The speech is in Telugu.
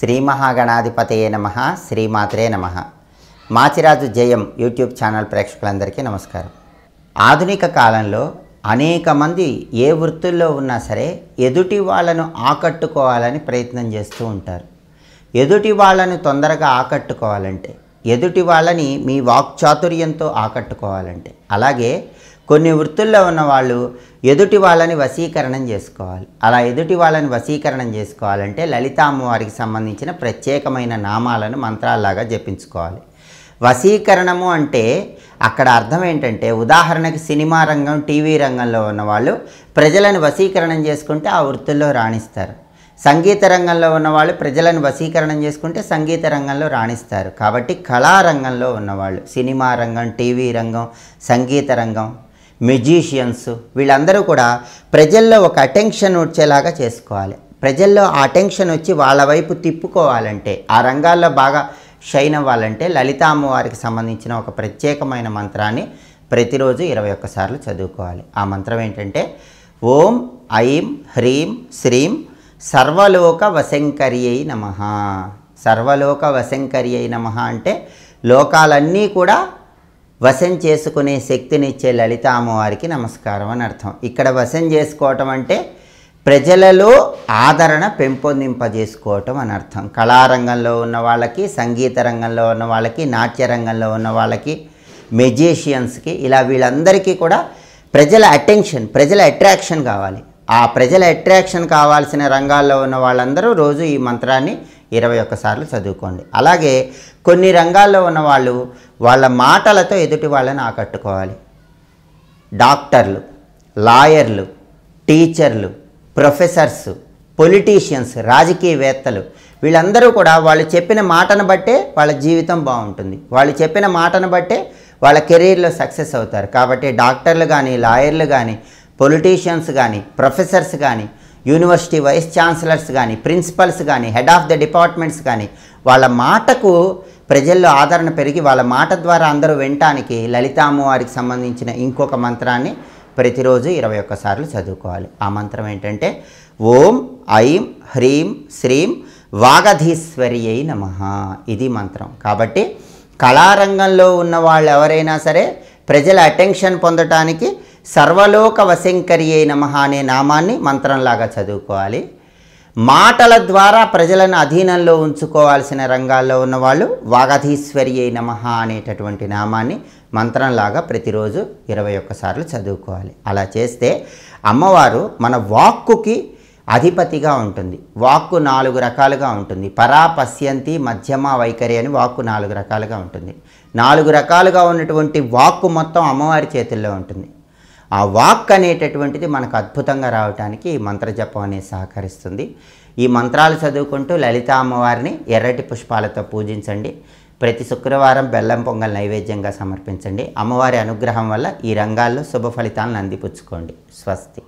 శ్రీ మహాగణాధిపతయే నమ శ్రీమాత్రే నమ మాచిరాజు జయం యూట్యూబ్ ఛానల్ ప్రేక్షకులందరికీ నమస్కారం ఆధునిక కాలంలో అనేక మంది ఏ వృత్తుల్లో ఉన్నా సరే ఎదుటి వాళ్ళను ఆకట్టుకోవాలని ప్రయత్నం చేస్తూ ఉంటారు ఎదుటి వాళ్ళని తొందరగా ఆకట్టుకోవాలంటే ఎదుటి వాళ్ళని మీ వాక్చాతుర్యంతో ఆకట్టుకోవాలంటే అలాగే కొన్ని వృత్తుల్లో ఉన్న వాళ్ళు ఎదుటి వాళ్ళని వశీకరణం చేసుకోవాలి అలా ఎదుటి వాళ్ళని వశీకరణం చేసుకోవాలంటే లలిత అమ్మవారికి సంబంధించిన ప్రత్యేకమైన నామాలను మంత్రాల్లాగా జపించుకోవాలి వశీకరణము అంటే అక్కడ అర్థం ఏంటంటే ఉదాహరణకి సినిమా రంగం టీవీ రంగంలో ఉన్నవాళ్ళు ప్రజలను వశీకరణం చేసుకుంటే ఆ వృత్తుల్లో రాణిస్తారు సంగీత రంగంలో ఉన్నవాళ్ళు ప్రజలను వశీకరణం చేసుకుంటే సంగీత రంగంలో రాణిస్తారు కాబట్టి కళారంగంలో ఉన్నవాళ్ళు సినిమా రంగం టీవీ రంగం సంగీత రంగం మ్యూజీషియన్స్ వీళ్ళందరూ కూడా ప్రజల్లో ఒక అటెన్షన్ వచ్చేలాగా చేసుకోవాలి ప్రజల్లో ఆ అటెన్షన్ వచ్చి వాళ్ళ వైపు తిప్పుకోవాలంటే ఆ రంగాల్లో బాగా షైన్ అవ్వాలంటే లలిత అమ్మవారికి సంబంధించిన ఒక ప్రత్యేకమైన మంత్రాన్ని ప్రతిరోజు ఇరవై ఒక్కసార్లు చదువుకోవాలి ఆ మంత్రం ఏంటంటే ఓం ఐం హ్రీం శ్రీం సర్వలోక వశంకరి అయి నమ సర్వలోక వశంకరి అయి నమ అంటే లోకాలన్నీ కూడా వశం చేసుకునే శక్తినిచ్చే లలిత అమ్మవారికి నమస్కారం అని అర్థం ఇక్కడ వశం చేసుకోవటం అంటే ప్రజలలో ఆదరణ పెంపొందింపజేసుకోవటం అని అర్థం కళారంగంలో ఉన్న వాళ్ళకి సంగీత రంగంలో ఉన్న వాళ్ళకి నాట్య రంగంలో ఉన్న వాళ్ళకి మెజీషియన్స్కి ఇలా వీళ్ళందరికీ కూడా ప్రజల అటెన్షన్ ప్రజల అట్రాక్షన్ కావాలి ఆ ప్రజల అట్రాక్షన్ కావాల్సిన రంగాల్లో ఉన్న వాళ్ళందరూ రోజు ఈ మంత్రాన్ని ఇరవై ఒక్కసార్లు చదువుకోండి అలాగే కొన్ని రంగాల్లో ఉన్నవాళ్ళు వాళ్ళ మాటలతో ఎదుటి వాళ్ళని ఆకట్టుకోవాలి డాక్టర్లు లాయర్లు టీచర్లు ప్రొఫెసర్స్ పొలిటీషియన్స్ రాజకీయవేత్తలు వీళ్ళందరూ కూడా వాళ్ళు చెప్పిన మాటను బట్టే వాళ్ళ జీవితం బాగుంటుంది వాళ్ళు చెప్పిన మాటను బట్టే వాళ్ళ కెరీర్లో సక్సెస్ అవుతారు కాబట్టి డాక్టర్లు కానీ లాయర్లు కానీ పొలిటీషియన్స్ కానీ ప్రొఫెసర్స్ కానీ యూనివర్సిటీ వైస్ ఛాన్సలర్స్ కానీ ప్రిన్సిపల్స్ కానీ హెడ్ ఆఫ్ ద డిపార్ట్మెంట్స్ కానీ వాళ్ళ మాటకు ప్రజల్లో ఆదరణ పెరిగి వాళ్ళ మాట ద్వారా అందరూ వినటానికి లలితామ్మవారికి సంబంధించిన ఇంకొక మంత్రాన్ని ప్రతిరోజు ఇరవై ఒక్కసార్లు చదువుకోవాలి ఆ మంత్రం ఏంటంటే ఓం ఐం హ్రీం శ్రీం వాగధీశ్వరి అయి నమ ఇది మంత్రం కాబట్టి కళారంగంలో ఉన్న వాళ్ళు ఎవరైనా సరే ప్రజల అటెన్షన్ పొందటానికి సర్వలోక వశంకరి అయి నమ అనే నామాన్ని మంత్రంలాగా చదువుకోవాలి మాటల ద్వారా ప్రజలను అధీనంలో ఉంచుకోవాల్సిన రంగాల్లో ఉన్నవాళ్ళు వాగధీశ్వరి అయి నమ అనేటటువంటి నామాన్ని మంత్రంలాగా ప్రతిరోజు ఇరవై ఒక్కసార్లు చదువుకోవాలి అలా చేస్తే అమ్మవారు మన వాక్కుకి అధిపతిగా ఉంటుంది వాక్కు నాలుగు రకాలుగా ఉంటుంది పరా పశ్యంతి మధ్యమ వైఖరి అని వాక్కు నాలుగు రకాలుగా ఉంటుంది నాలుగు రకాలుగా ఉన్నటువంటి వాక్కు మొత్తం అమ్మవారి చేతుల్లో ఉంటుంది ఆ వాక్ అనేటటువంటిది మనకు అద్భుతంగా రావటానికి ఈ మంత్రజపం అనేది సహకరిస్తుంది ఈ మంత్రాలు చదువుకుంటూ లలిత అమ్మవారిని ఎర్రటి పుష్పాలతో పూజించండి ప్రతి శుక్రవారం బెల్లం పొంగల్ నైవేద్యంగా సమర్పించండి అమ్మవారి అనుగ్రహం వల్ల ఈ రంగాల్లో శుభ ఫలితాలను అందిపుచ్చుకోండి స్వస్తి